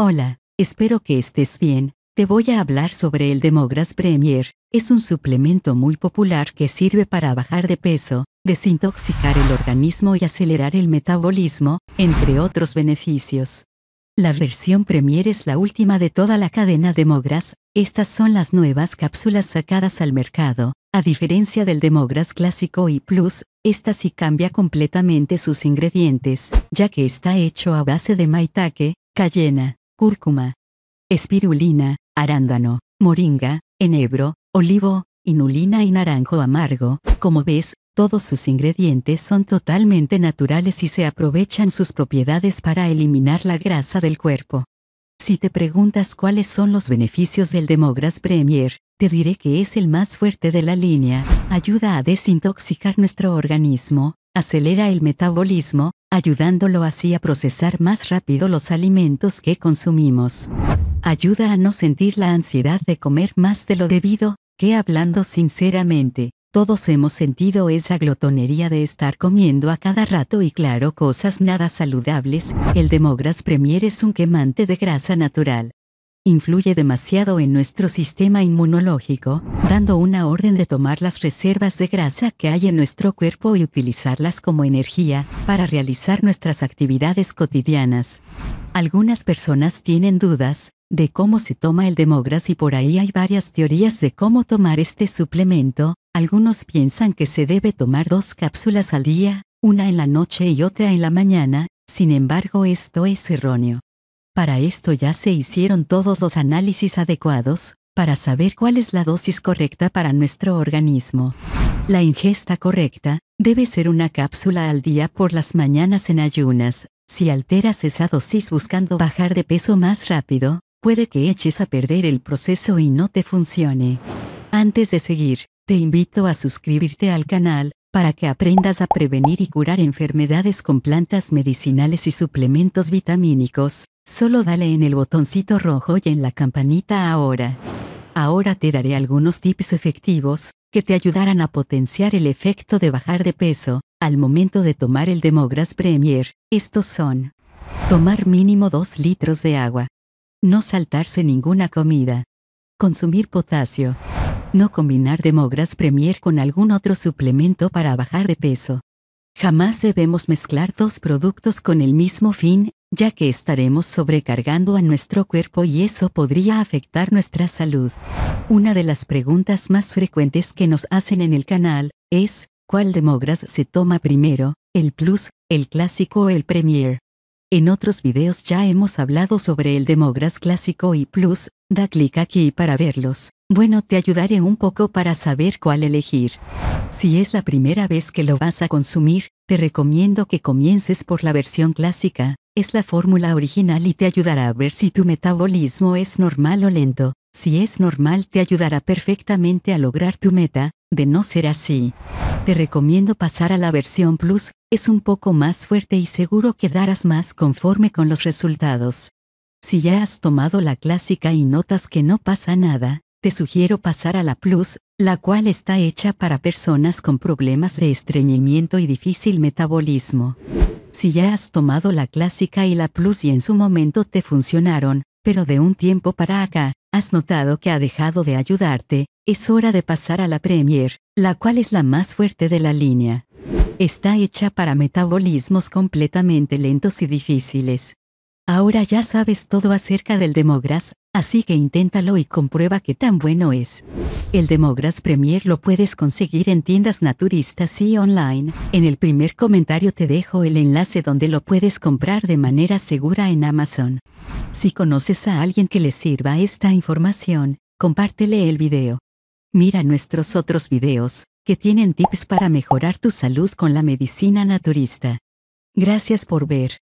Hola, espero que estés bien. Te voy a hablar sobre el Demogras Premier. Es un suplemento muy popular que sirve para bajar de peso, desintoxicar el organismo y acelerar el metabolismo, entre otros beneficios. La versión Premier es la última de toda la cadena Demogras. Estas son las nuevas cápsulas sacadas al mercado. A diferencia del Demogras clásico y Plus, esta sí cambia completamente sus ingredientes, ya que está hecho a base de maitake, cayena, cúrcuma, espirulina, arándano, moringa, enebro, olivo, inulina y naranjo amargo. Como ves, todos sus ingredientes son totalmente naturales y se aprovechan sus propiedades para eliminar la grasa del cuerpo. Si te preguntas cuáles son los beneficios del Demogras Premier, te diré que es el más fuerte de la línea, ayuda a desintoxicar nuestro organismo, acelera el metabolismo, ayudándolo así a procesar más rápido los alimentos que consumimos. Ayuda a no sentir la ansiedad de comer más de lo debido, que hablando sinceramente, todos hemos sentido esa glotonería de estar comiendo a cada rato y claro cosas nada saludables, el Demogras Premier es un quemante de grasa natural, influye demasiado en nuestro sistema inmunológico, dando una orden de tomar las reservas de grasa que hay en nuestro cuerpo y utilizarlas como energía para realizar nuestras actividades cotidianas. Algunas personas tienen dudas de cómo se toma el demogras y por ahí hay varias teorías de cómo tomar este suplemento. Algunos piensan que se debe tomar dos cápsulas al día, una en la noche y otra en la mañana, sin embargo esto es erróneo. Para esto ya se hicieron todos los análisis adecuados, para saber cuál es la dosis correcta para nuestro organismo. La ingesta correcta, debe ser una cápsula al día por las mañanas en ayunas. Si alteras esa dosis buscando bajar de peso más rápido, puede que eches a perder el proceso y no te funcione. Antes de seguir, te invito a suscribirte al canal, para que aprendas a prevenir y curar enfermedades con plantas medicinales y suplementos vitamínicos, solo dale en el botoncito rojo y en la campanita ahora. Ahora te daré algunos tips efectivos, que te ayudarán a potenciar el efecto de bajar de peso, al momento de tomar el Demogras Premier, estos son. Tomar mínimo 2 litros de agua. No saltarse ninguna comida. Consumir potasio. No combinar Demogras Premier con algún otro suplemento para bajar de peso. Jamás debemos mezclar dos productos con el mismo fin, ya que estaremos sobrecargando a nuestro cuerpo y eso podría afectar nuestra salud. Una de las preguntas más frecuentes que nos hacen en el canal es, ¿cuál demogras se toma primero, el Plus, el Clásico o el Premier? En otros videos ya hemos hablado sobre el demogras Clásico y Plus, Da clic aquí para verlos. Bueno, te ayudaré un poco para saber cuál elegir. Si es la primera vez que lo vas a consumir, te recomiendo que comiences por la versión clásica, es la fórmula original y te ayudará a ver si tu metabolismo es normal o lento. Si es normal te ayudará perfectamente a lograr tu meta, de no ser así. Te recomiendo pasar a la versión Plus, es un poco más fuerte y seguro quedarás más conforme con los resultados. Si ya has tomado la clásica y notas que no pasa nada, te sugiero pasar a la Plus, la cual está hecha para personas con problemas de estreñimiento y difícil metabolismo. Si ya has tomado la clásica y la Plus y en su momento te funcionaron, pero de un tiempo para acá, has notado que ha dejado de ayudarte, es hora de pasar a la Premier, la cual es la más fuerte de la línea. Está hecha para metabolismos completamente lentos y difíciles. Ahora ya sabes todo acerca del Demogras, así que inténtalo y comprueba qué tan bueno es. El Demogras Premier lo puedes conseguir en tiendas naturistas y online. En el primer comentario te dejo el enlace donde lo puedes comprar de manera segura en Amazon. Si conoces a alguien que le sirva esta información, compártele el video. Mira nuestros otros videos, que tienen tips para mejorar tu salud con la medicina naturista. Gracias por ver.